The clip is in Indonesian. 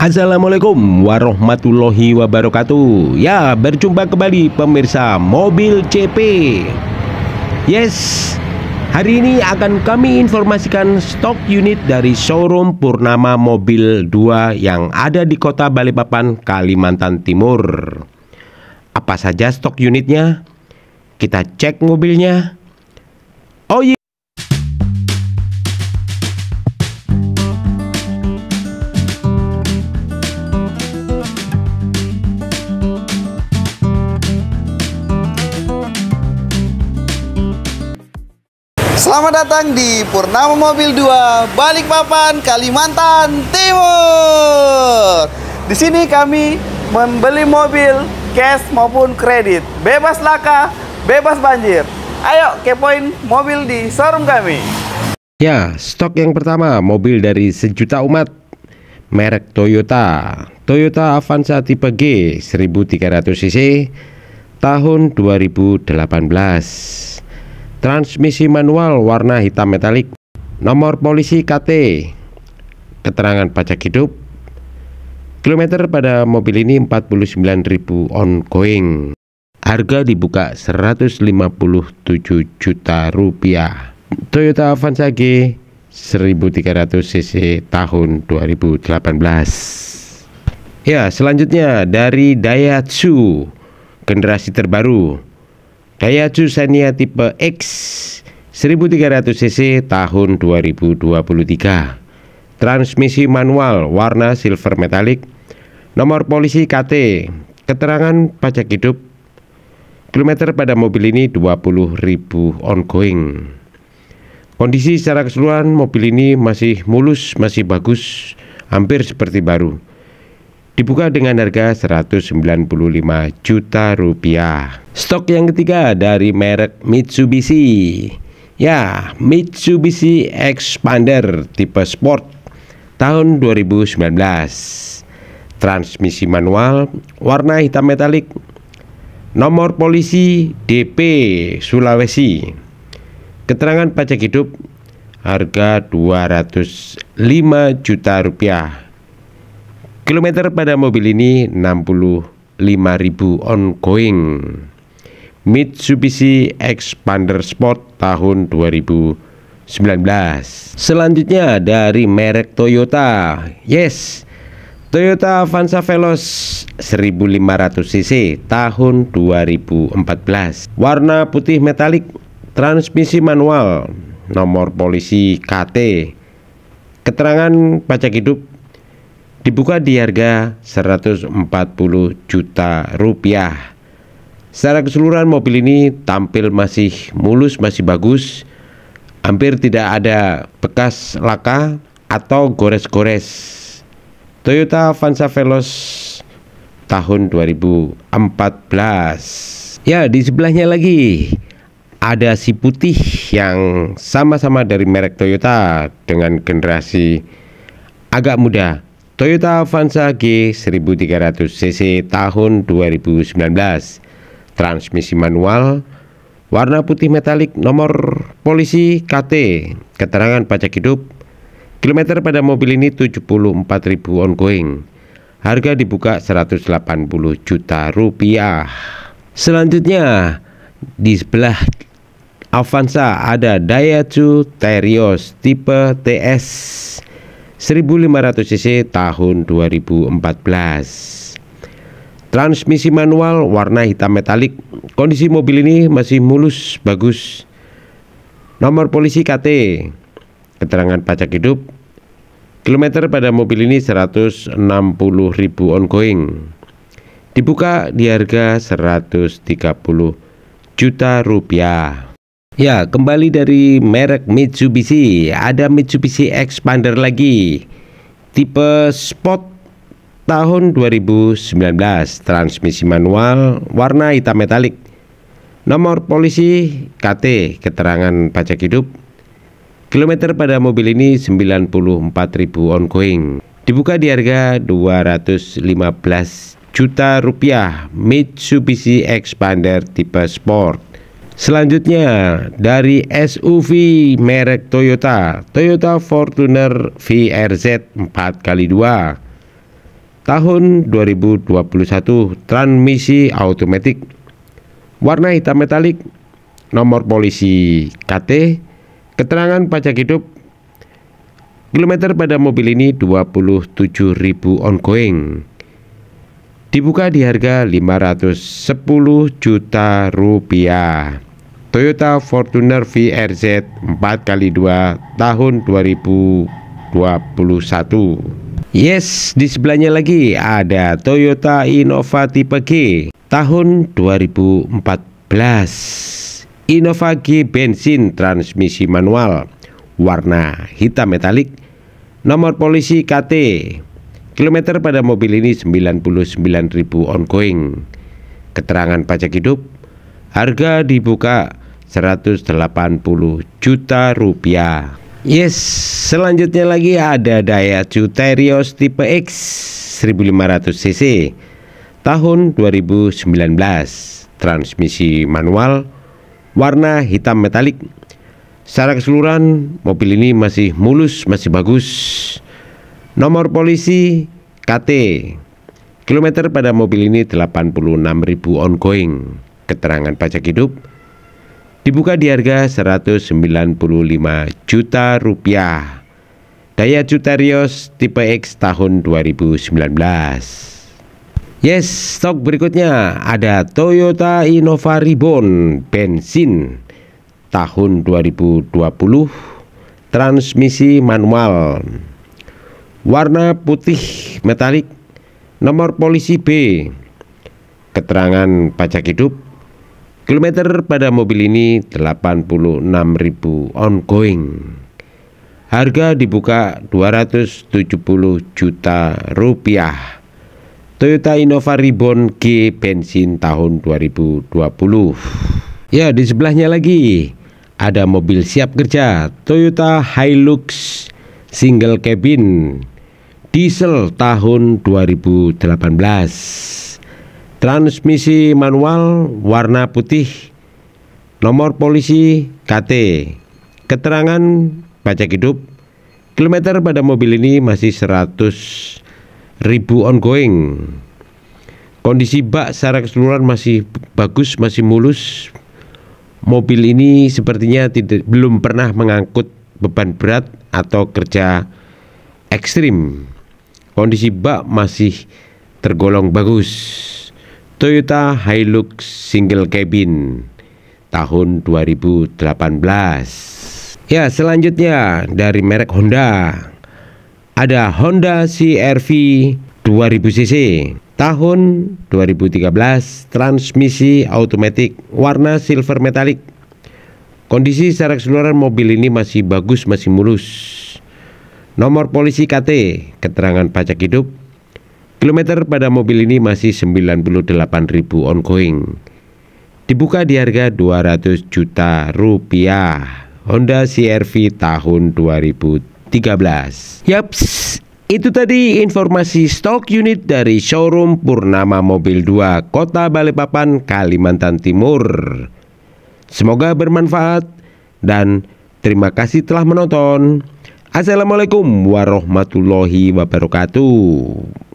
Assalamualaikum warahmatullahi wabarakatuh Ya berjumpa kembali pemirsa Mobil CP Yes Hari ini akan kami informasikan stok unit dari showroom Purnama Mobil 2 yang ada di kota Balikpapan, Kalimantan Timur. Apa saja stok unitnya? Kita cek mobilnya. Oh iya. Selamat datang di Purnama Mobil 2 Balikpapan, Kalimantan Timur. Di sini kami membeli mobil cash maupun kredit, bebas laka, bebas banjir. Ayo kepoin mobil di showroom kami. Ya, stok yang pertama mobil dari sejuta umat merek Toyota. Toyota Avanza tipe G 1300 cc tahun 2018 transmisi manual warna hitam metalik, nomor polisi KT, keterangan pajak hidup, kilometer pada mobil ini 49.000 ongoing. Harga dibuka 157 juta rupiah. Toyota Avanza G 1300 cc tahun 2018. Ya, selanjutnya dari Daihatsu generasi terbaru Daihatsu Sania tipe X 1300 cc tahun 2023. Transmisi manual warna silver metalik. Nomor polisi KT. Keterangan pajak hidup. Kilometer pada mobil ini 20.000 ongoing. Kondisi secara keseluruhan mobil ini masih mulus, masih bagus, hampir seperti baru dibuka dengan harga 195 juta rupiah. Stok yang ketiga dari merek Mitsubishi. Ya, Mitsubishi Expander tipe sport tahun 2019. Transmisi manual, warna hitam metalik. Nomor polisi DP Sulawesi. Keterangan pajak hidup harga 205 juta rupiah Kilometer pada mobil ini 65.000 ongoing. Mitsubishi Expander Sport tahun 2019. Selanjutnya dari merek Toyota. Yes. Toyota Avanza Veloz 1500cc tahun 2014. Warna putih metalik, transmisi manual, nomor polisi KT. Keterangan pajak hidup dibuka di harga 140 juta rupiah. Secara keseluruhan mobil ini tampil masih mulus, masih bagus. Hampir tidak ada bekas laka atau gores-gores. Toyota Avanza Veloz tahun 2014. Ya, di sebelahnya lagi ada si putih yang sama-sama dari merek Toyota dengan generasi agak muda Toyota Avanza G 1300cc tahun 2019 transmisi manual warna putih metalik nomor polisi KT keterangan pajak hidup kilometer pada mobil ini 74.000 ongoing harga dibuka 180 juta rupiah selanjutnya di sebelah Avanza ada Daihatsu Terios tipe TS 1500 cc tahun 2014. Transmisi manual warna hitam metalik. Kondisi mobil ini masih mulus bagus. Nomor polisi KT. Keterangan pajak hidup. Kilometer pada mobil ini 160.000 ongoing. Dibuka di harga 130 juta rupiah. Ya, kembali dari merek Mitsubishi, ada Mitsubishi Expander lagi. Tipe Sport tahun 2019, transmisi manual, warna hitam metalik. Nomor polisi KT, keterangan pajak hidup. Kilometer pada mobil ini 94.000 ongoing. Dibuka di harga 215 juta rupiah Mitsubishi Expander tipe Sport. Selanjutnya dari SUV merek Toyota, Toyota Fortuner VRZ 4x2 tahun 2021 transmisi automatic warna hitam metalik nomor polisi KT keterangan pajak hidup kilometer pada mobil ini 27.000 ongoing dibuka di harga 510 juta rupiah Toyota Fortuner VRZ 4x2 tahun 2021. Yes, di sebelahnya lagi ada Toyota Innova tipe G tahun 2014. Innova G bensin transmisi manual warna hitam metalik nomor polisi KT kilometer pada mobil ini 99.000 ongoing keterangan pajak hidup harga dibuka 180 juta rupiah. Yes, selanjutnya lagi ada Daya Terios tipe X 1500 cc tahun 2019. Transmisi manual warna hitam metalik. Secara keseluruhan mobil ini masih mulus, masih bagus. Nomor polisi KT. Kilometer pada mobil ini 86.000 ongoing. Keterangan pajak hidup dibuka di harga 195 juta rupiah. Daihatsu Terios tipe X tahun 2019. Yes, stok berikutnya ada Toyota Innova Ribbon bensin tahun 2020 transmisi manual warna putih metalik nomor polisi B keterangan pajak hidup Kilometer pada mobil ini 86.000 ongoing. Harga dibuka 270 juta rupiah. Toyota Innova Ribbon G bensin tahun 2020. Ya, di sebelahnya lagi ada mobil siap kerja Toyota Hilux single cabin diesel tahun 2018. Transmisi manual warna putih. Nomor polisi KT. Keterangan pajak hidup. Kilometer pada mobil ini masih 100 ribu ongoing. Kondisi bak secara keseluruhan masih bagus, masih mulus. Mobil ini sepertinya tidak belum pernah mengangkut beban berat atau kerja ekstrim. Kondisi bak masih tergolong bagus. Toyota Hilux single cabin tahun 2018. Ya, selanjutnya dari merek Honda. Ada Honda CRV 2000cc tahun 2013 transmisi automatic warna silver metalik. Kondisi secara keseluruhan mobil ini masih bagus, masih mulus. Nomor polisi KT, keterangan pajak hidup Kilometer pada mobil ini masih 98.000 ongoing. Dibuka di harga 200 juta rupiah. Honda CR-V tahun 2013. Yaps, itu tadi informasi stok unit dari showroom Purnama Mobil 2 Kota Balikpapan, Kalimantan Timur. Semoga bermanfaat dan terima kasih telah menonton. Assalamualaikum warahmatullahi wabarakatuh.